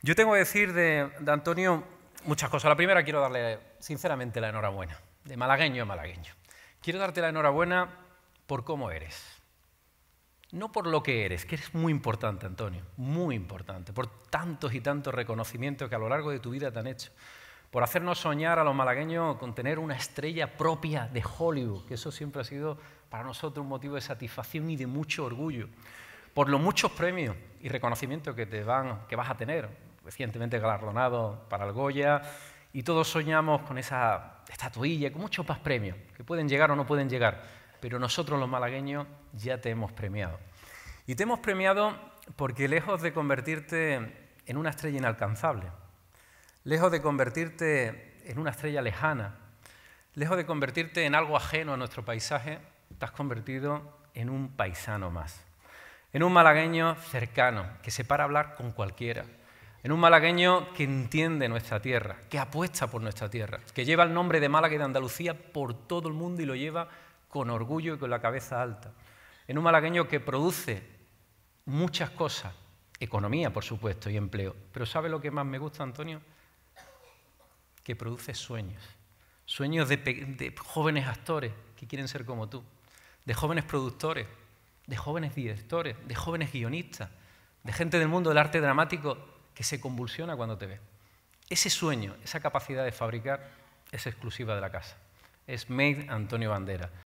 Yo tengo que decir de, Antonio muchas cosas. La primera, quiero darle sinceramente la enhorabuena, de malagueño a malagueño. Quiero darte la enhorabuena por cómo eres. No por lo que eres, que eres muy importante, Antonio, muy importante, por tantos y tantos reconocimientos que a lo largo de tu vida te han hecho, por hacernos soñar a los malagueños con tener una estrella propia de Hollywood, que eso siempre ha sido para nosotros un motivo de satisfacción y de mucho orgullo, por los muchos premios y reconocimientos que, te van, que vas a tener, recientemente galardonado para el Goya, y todos soñamos con esa estatuilla, con muchos más premios, que pueden llegar o no pueden llegar, pero nosotros los malagueños ya te hemos premiado. Y te hemos premiado porque lejos de convertirte en una estrella inalcanzable, lejos de convertirte en una estrella lejana, lejos de convertirte en algo ajeno a nuestro paisaje, te has convertido en un paisano más, en un malagueño cercano que se para a hablar con cualquiera, en un malagueño que entiende nuestra tierra, que apuesta por nuestra tierra, que lleva el nombre de Málaga y de Andalucía por todo el mundo y lo lleva con orgullo y con la cabeza alta. En un malagueño que produce muchas cosas, economía por supuesto y empleo, pero ¿sabe lo que más me gusta, Antonio? Que produce sueños, sueños de, de jóvenes actores que quieren ser como tú, de jóvenes productores, de jóvenes directores, de jóvenes guionistas, de gente del mundo del arte dramático que se convulsiona cuando te ve. Ese sueño, esa capacidad de fabricar es exclusiva de la casa. Es Made Antonio Bandera.